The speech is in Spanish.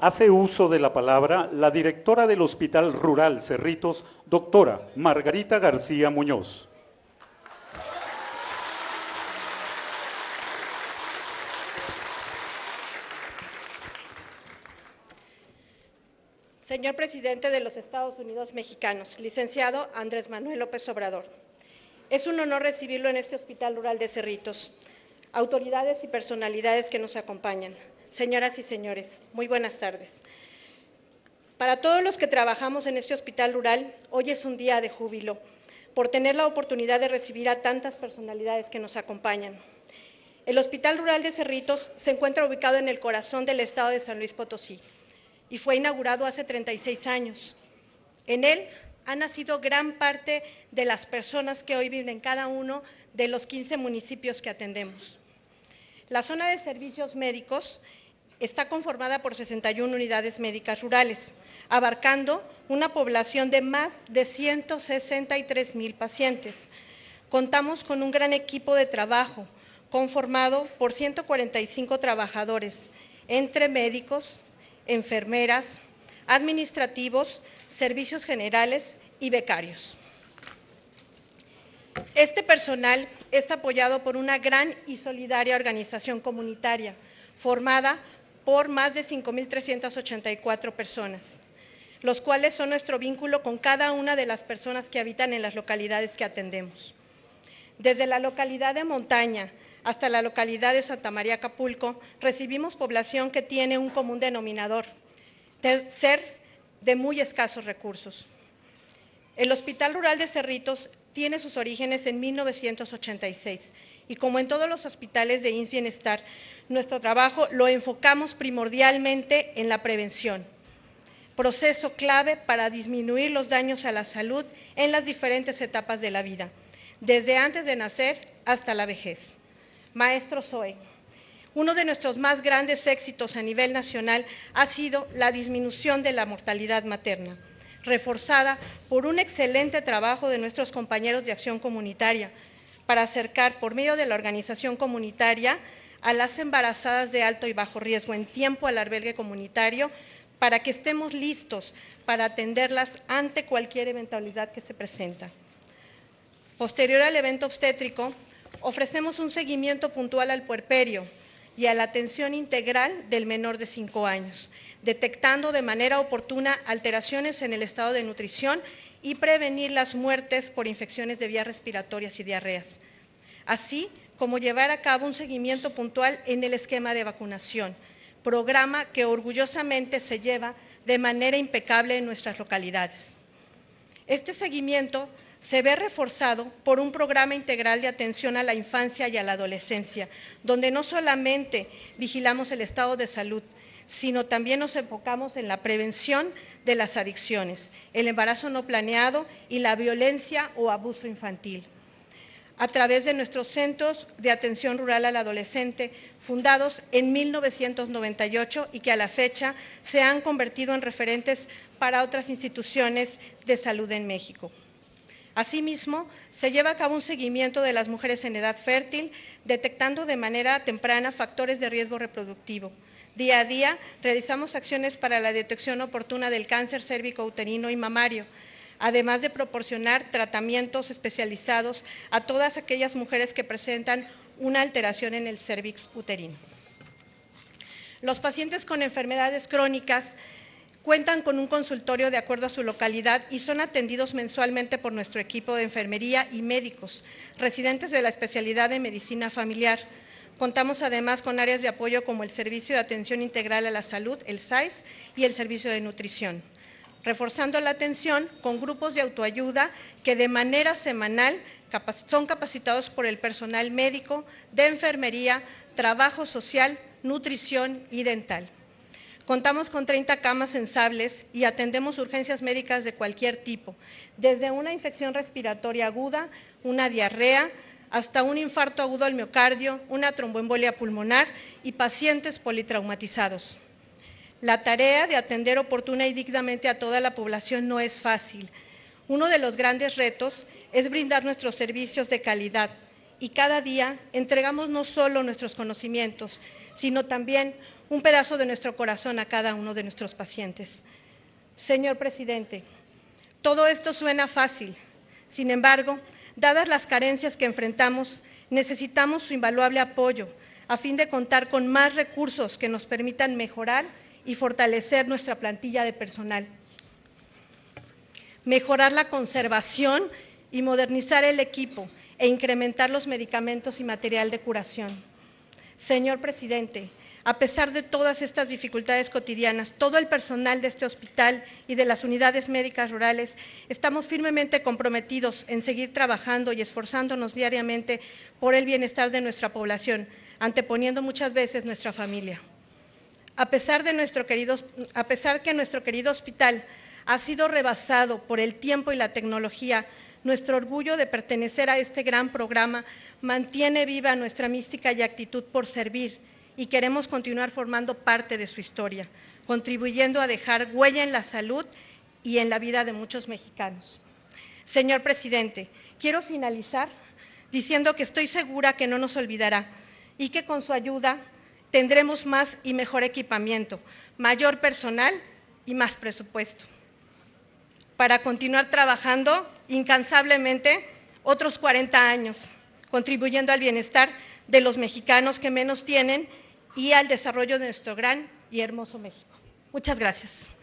Hace uso de la palabra la directora del Hospital Rural Cerritos, doctora Margarita García Muñoz. Señor presidente de los Estados Unidos mexicanos, licenciado Andrés Manuel López Obrador. Es un honor recibirlo en este Hospital Rural de Cerritos, autoridades y personalidades que nos acompañan señoras y señores, muy buenas tardes. Para todos los que trabajamos en este hospital rural, hoy es un día de júbilo por tener la oportunidad de recibir a tantas personalidades que nos acompañan. El Hospital Rural de Cerritos se encuentra ubicado en el corazón del estado de San Luis Potosí y fue inaugurado hace 36 años. En él ha nacido gran parte de las personas que hoy viven en cada uno de los 15 municipios que atendemos. La zona de servicios médicos está conformada por 61 unidades médicas rurales, abarcando una población de más de 163 mil pacientes. Contamos con un gran equipo de trabajo conformado por 145 trabajadores, entre médicos, enfermeras, administrativos, servicios generales y becarios. Este personal es apoyado por una gran y solidaria organización comunitaria formada por más de 5.384 personas, los cuales son nuestro vínculo con cada una de las personas que habitan en las localidades que atendemos. Desde la localidad de Montaña hasta la localidad de Santa María Acapulco, recibimos población que tiene un común denominador, ser de muy escasos recursos. El Hospital Rural de Cerritos tiene sus orígenes en 1986 y como en todos los hospitales de INS Bienestar, nuestro trabajo lo enfocamos primordialmente en la prevención, proceso clave para disminuir los daños a la salud en las diferentes etapas de la vida, desde antes de nacer hasta la vejez. Maestro Zoe, uno de nuestros más grandes éxitos a nivel nacional ha sido la disminución de la mortalidad materna reforzada por un excelente trabajo de nuestros compañeros de acción comunitaria para acercar por medio de la organización comunitaria a las embarazadas de alto y bajo riesgo en tiempo al albergue comunitario para que estemos listos para atenderlas ante cualquier eventualidad que se presenta. Posterior al evento obstétrico, ofrecemos un seguimiento puntual al puerperio, y a la atención integral del menor de 5 años, detectando de manera oportuna alteraciones en el estado de nutrición y prevenir las muertes por infecciones de vías respiratorias y diarreas, así como llevar a cabo un seguimiento puntual en el esquema de vacunación, programa que orgullosamente se lleva de manera impecable en nuestras localidades. Este seguimiento se ve reforzado por un programa integral de atención a la infancia y a la adolescencia, donde no solamente vigilamos el estado de salud, sino también nos enfocamos en la prevención de las adicciones, el embarazo no planeado y la violencia o abuso infantil. A través de nuestros centros de atención rural al adolescente, fundados en 1998 y que a la fecha se han convertido en referentes para otras instituciones de salud en México. Asimismo, se lleva a cabo un seguimiento de las mujeres en edad fértil, detectando de manera temprana factores de riesgo reproductivo. Día a día realizamos acciones para la detección oportuna del cáncer cérvico-uterino y mamario, además de proporcionar tratamientos especializados a todas aquellas mujeres que presentan una alteración en el cérvix uterino. Los pacientes con enfermedades crónicas Cuentan con un consultorio de acuerdo a su localidad y son atendidos mensualmente por nuestro equipo de enfermería y médicos, residentes de la especialidad de medicina familiar. Contamos además con áreas de apoyo como el Servicio de Atención Integral a la Salud, el SAIS, y el Servicio de Nutrición reforzando la atención con grupos de autoayuda que de manera semanal son capacitados por el personal médico, de enfermería, trabajo social, nutrición y dental. Contamos con 30 camas sensables y atendemos urgencias médicas de cualquier tipo, desde una infección respiratoria aguda, una diarrea, hasta un infarto agudo al miocardio, una tromboembolia pulmonar y pacientes politraumatizados. La tarea de atender oportuna y dignamente a toda la población no es fácil. Uno de los grandes retos es brindar nuestros servicios de calidad y cada día entregamos no solo nuestros conocimientos, sino también un pedazo de nuestro corazón a cada uno de nuestros pacientes. Señor presidente, todo esto suena fácil. Sin embargo, dadas las carencias que enfrentamos, necesitamos su invaluable apoyo a fin de contar con más recursos que nos permitan mejorar y fortalecer nuestra plantilla de personal. Mejorar la conservación y modernizar el equipo e incrementar los medicamentos y material de curación. Señor presidente, a pesar de todas estas dificultades cotidianas, todo el personal de este hospital y de las unidades médicas rurales, estamos firmemente comprometidos en seguir trabajando y esforzándonos diariamente por el bienestar de nuestra población, anteponiendo muchas veces nuestra familia. A pesar, de nuestro querido, a pesar que nuestro querido hospital ha sido rebasado por el tiempo y la tecnología, nuestro orgullo de pertenecer a este gran programa mantiene viva nuestra mística y actitud por servir y queremos continuar formando parte de su historia, contribuyendo a dejar huella en la salud y en la vida de muchos mexicanos. Señor presidente, quiero finalizar diciendo que estoy segura que no nos olvidará y que con su ayuda tendremos más y mejor equipamiento, mayor personal y más presupuesto. Para continuar trabajando incansablemente otros 40 años, contribuyendo al bienestar de los mexicanos que menos tienen y al desarrollo de nuestro gran y hermoso México. Muchas gracias.